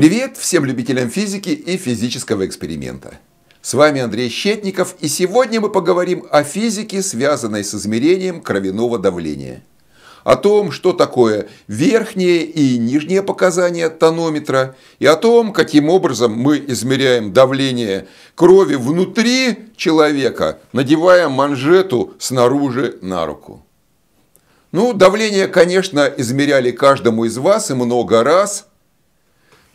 Привет всем любителям физики и физического эксперимента. С вами Андрей Щетников, и сегодня мы поговорим о физике, связанной с измерением кровяного давления. О том, что такое верхние и нижние показания тонометра, и о том, каким образом мы измеряем давление крови внутри человека, надевая манжету снаружи на руку. Ну, давление, конечно, измеряли каждому из вас и много раз –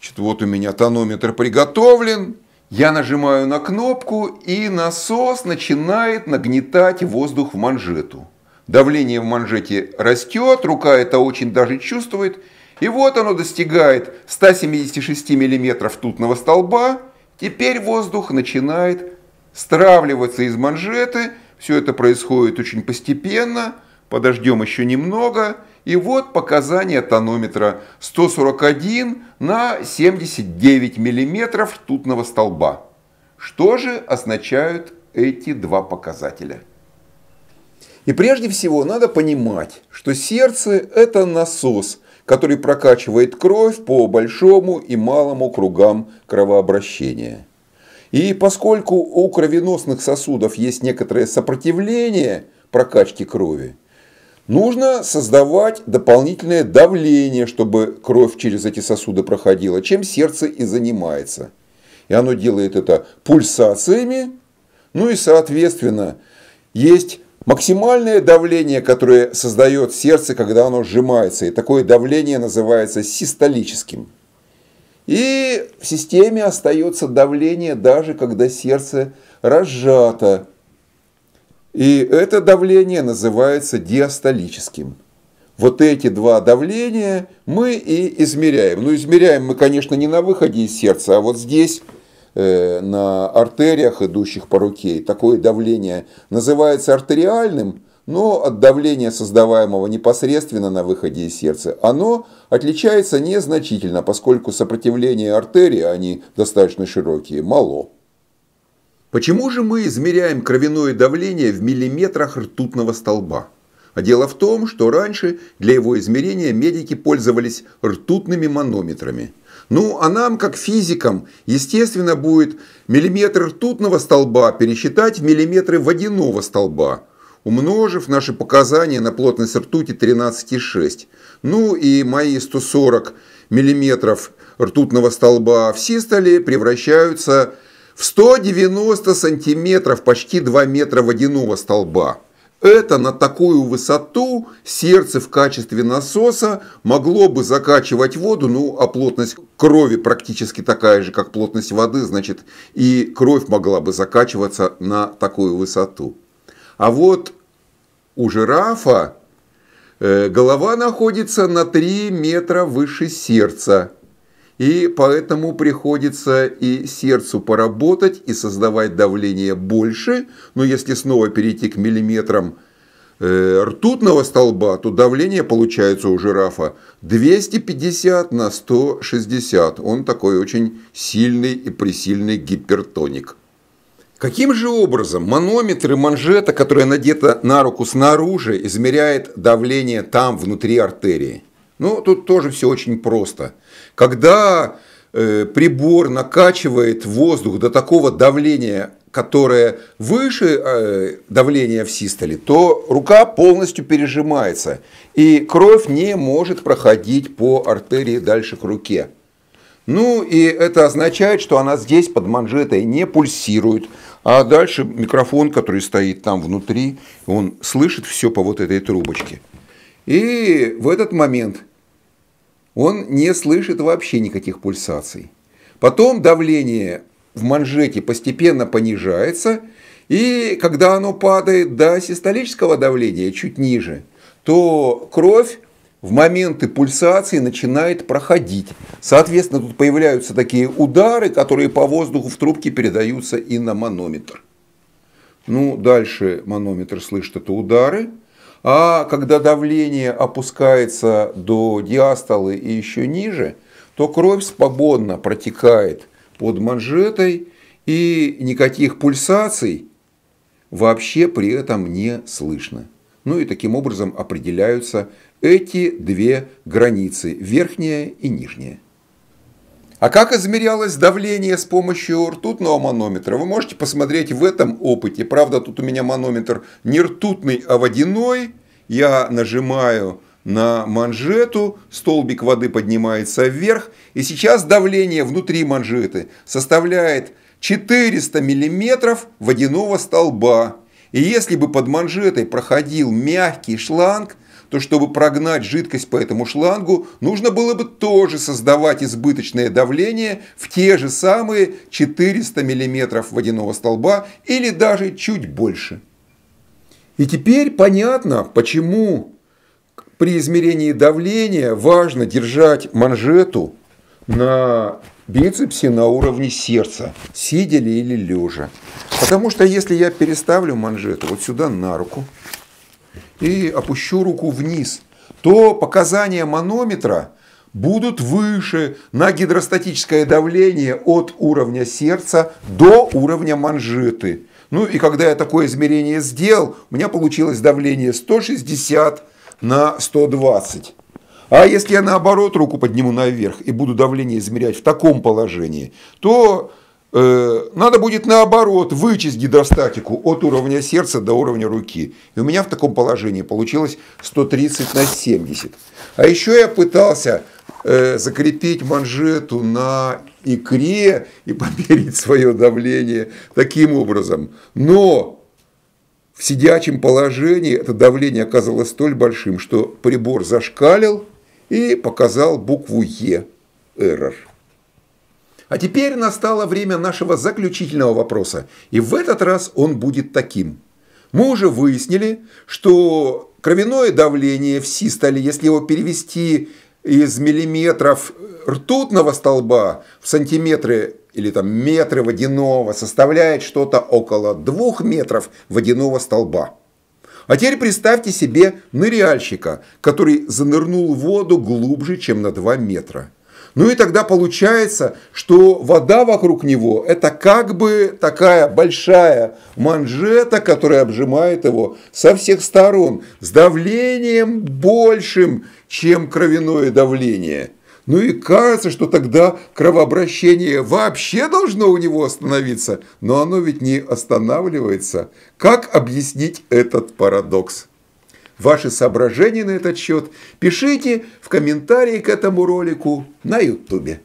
Значит, вот у меня тонометр приготовлен, я нажимаю на кнопку, и насос начинает нагнетать воздух в манжету. Давление в манжете растет, рука это очень даже чувствует, и вот оно достигает 176 мм тутного столба. Теперь воздух начинает стравливаться из манжеты, все это происходит очень постепенно – Подождем еще немного, и вот показания тонометра 141 на 79 миллиметров ртутного столба. Что же означают эти два показателя? И прежде всего надо понимать, что сердце – это насос, который прокачивает кровь по большому и малому кругам кровообращения. И поскольку у кровеносных сосудов есть некоторое сопротивление прокачке крови, Нужно создавать дополнительное давление, чтобы кровь через эти сосуды проходила, чем сердце и занимается. И оно делает это пульсациями, ну и соответственно есть максимальное давление, которое создает сердце, когда оно сжимается. И такое давление называется систолическим. И в системе остается давление даже когда сердце разжато и это давление называется диастолическим. Вот эти два давления мы и измеряем. Ну, измеряем мы, конечно, не на выходе из сердца, а вот здесь, э, на артериях, идущих по руке. такое давление называется артериальным, но от давления, создаваемого непосредственно на выходе из сердца, оно отличается незначительно, поскольку сопротивление артерии, они достаточно широкие, мало. Почему же мы измеряем кровяное давление в миллиметрах ртутного столба? А дело в том, что раньше для его измерения медики пользовались ртутными манометрами. Ну, а нам, как физикам, естественно, будет миллиметр ртутного столба пересчитать в миллиметры водяного столба, умножив наши показания на плотность ртути 13,6. Ну и мои 140 миллиметров ртутного столба в систоле превращаются в в 190 сантиметров, почти 2 метра водяного столба. Это на такую высоту сердце в качестве насоса могло бы закачивать воду, ну а плотность крови практически такая же, как плотность воды, значит и кровь могла бы закачиваться на такую высоту. А вот у жирафа э, голова находится на 3 метра выше сердца – и поэтому приходится и сердцу поработать, и создавать давление больше. Но если снова перейти к миллиметрам э, ртутного столба, то давление получается у жирафа 250 на 160. Он такой очень сильный и пресильный гипертоник. Каким же образом манометр и манжета, которая надета на руку снаружи, измеряет давление там, внутри артерии? Ну, тут тоже все очень просто. Когда э, прибор накачивает воздух до такого давления, которое выше э, давления в систоле, то рука полностью пережимается, и кровь не может проходить по артерии дальше к руке. Ну и это означает, что она здесь под манжетой не пульсирует, а дальше микрофон, который стоит там внутри, он слышит все по вот этой трубочке. И в этот момент он не слышит вообще никаких пульсаций. Потом давление в манжете постепенно понижается, и когда оно падает до систолического давления, чуть ниже, то кровь в моменты пульсации начинает проходить. Соответственно, тут появляются такие удары, которые по воздуху в трубке передаются и на манометр. Ну, дальше манометр слышит это удары, а когда давление опускается до диастолы и еще ниже, то кровь свободно протекает под манжетой, и никаких пульсаций вообще при этом не слышно. Ну и таким образом определяются эти две границы, верхняя и нижняя. А как измерялось давление с помощью ртутного манометра, вы можете посмотреть в этом опыте. Правда, тут у меня манометр не ртутный, а водяной. Я нажимаю на манжету, столбик воды поднимается вверх, и сейчас давление внутри манжеты составляет 400 миллиметров водяного столба. И если бы под манжетой проходил мягкий шланг, то чтобы прогнать жидкость по этому шлангу, нужно было бы тоже создавать избыточное давление в те же самые 400 мм водяного столба или даже чуть больше. И теперь понятно, почему при измерении давления важно держать манжету на бицепсе на уровне сердца, сидя ли или лежа. Потому что если я переставлю манжету вот сюда на руку, и опущу руку вниз, то показания манометра будут выше на гидростатическое давление от уровня сердца до уровня манжеты. Ну и когда я такое измерение сделал, у меня получилось давление 160 на 120. А если я наоборот руку подниму наверх и буду давление измерять в таком положении, то Э, надо будет наоборот вычесть гидростатику от уровня сердца до уровня руки. И у меня в таком положении получилось 130 на 70. А еще я пытался э, закрепить манжету на икре и померить свое давление таким образом. Но в сидячем положении это давление оказалось столь большим, что прибор зашкалил и показал букву Е. Error. А теперь настало время нашего заключительного вопроса, и в этот раз он будет таким. Мы уже выяснили, что кровяное давление в систоле, если его перевести из миллиметров ртутного столба в сантиметры или там метры водяного, составляет что-то около двух метров водяного столба. А теперь представьте себе ныряльщика, который занырнул в воду глубже, чем на 2 метра. Ну и тогда получается, что вода вокруг него – это как бы такая большая манжета, которая обжимает его со всех сторон, с давлением большим, чем кровяное давление. Ну и кажется, что тогда кровообращение вообще должно у него остановиться, но оно ведь не останавливается. Как объяснить этот парадокс? ваши соображения на этот счет пишите в комментарии к этому ролику на YouTube.